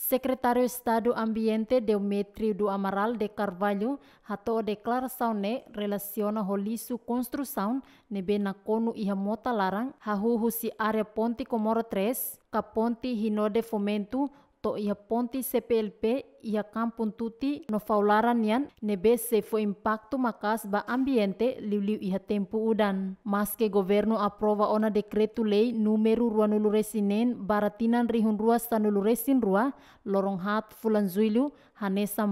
Secretário de Estado Ambiente Demetrio do Amaral de Carvalho hatou declaração ne relaciona roliço construção nebe na cono e remota larang hahuhu si área ponte Comoro 3, ca ponte de Fomento to ia ponte CPLP ia kampung tuti no faularan yan nebe se fo impacto makas ba ambiente liuliu iha tempu udan. maske governo aprova ona dekretu lei numeru rua baratinan rihun rua stanuloresin rua lorong hat fulan zuilu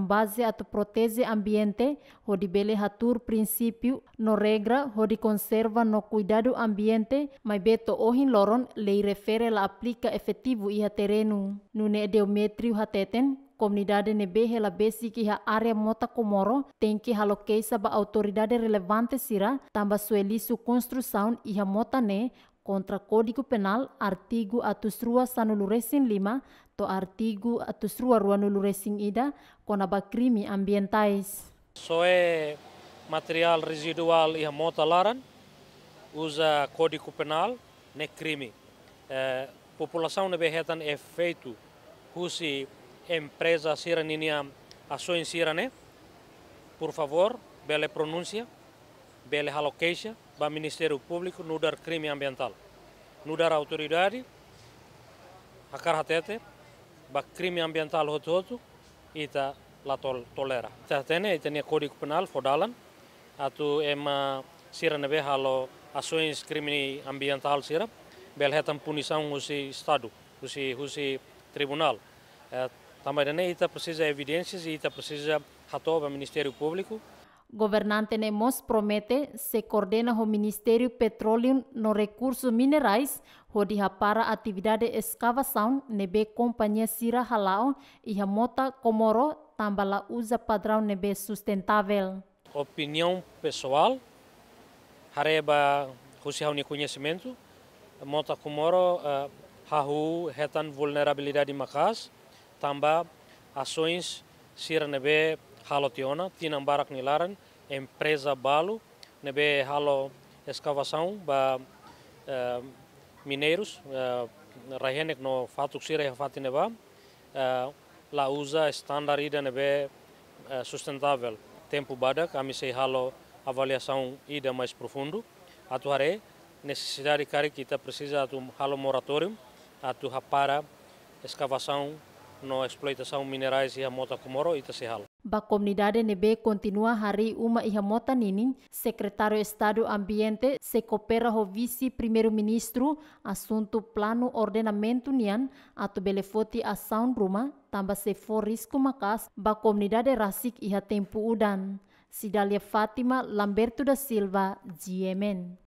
base atau proteze ambiente ho bele hatur prinsipio no regra di conserva no cuidado ambiente mai beto ohin loron lei refere la aplica efektivu iha terenu. Nune Deometrio hateten comunidade nebe hela besi ki ha área mota Comoro tem que haloqueisa ba autoridade relevante sira tamba sueli su construção e ha mota ne contra Código Penal artigo atus rua sanuluresin lima to artigo atus rua ruanuluresin ida ba krimi ambientais. Soe material residual iha mota laran usa Código Penal ne krimi Eh, população nebehetan é e efeitu husi empresas iraniana a sua insirane, por favor, bela pronuncia, bela allocation para o Ministério Público no dar crime ambiental, no dar autoridade, a carratete, para crime ambiental hototo ita la tol tolera. Tá tene, e tene código penal, fodalan, atu ema sirane be halo ações crime ambiental sirap, bele hetan punisang usi stadu, usi usi tribunal. Eh, Também tá, ita tá, precisa evidências e ita tá, precisa rato para o Ministério Público. Governante Nemos promete se coordena o Ministério Petróleo no Recursos Minerais, onde para atividade escavação nebe companhia Sira Halao e a mota Comoro tambala usa padrão nebe sustentável. Opinião pessoal, hareba rusia uni conhecimento, Mota Comoro, uh, eh, hahu retan vulnerabilidade macas, também ações sira nebe halotiona, tinam barak nilaran, empresa balo, nebe halo escavação ba uh, mineiros, uh, rahenek no fatuk sira fati neba, uh, la usa standard ida nebe uh, sustentável. Tempo badak, a sei halo avaliação ida mais profundo, atuaré necessidade cara que precisa de um halo moratorium a tu rapara escavação no exploitação minerais e a mota Comoro e Tassihal. Ba comunidade nebe continua hari uma a mota nini, secretário Estado Ambiente se coopera o vice primeiro-ministro assunto plano ordenamento nian ato belefoti São ruma tamba se for risco makas ba comunidade rasik a tempo udan. Sidalia Fátima Lamberto da Silva, GMN.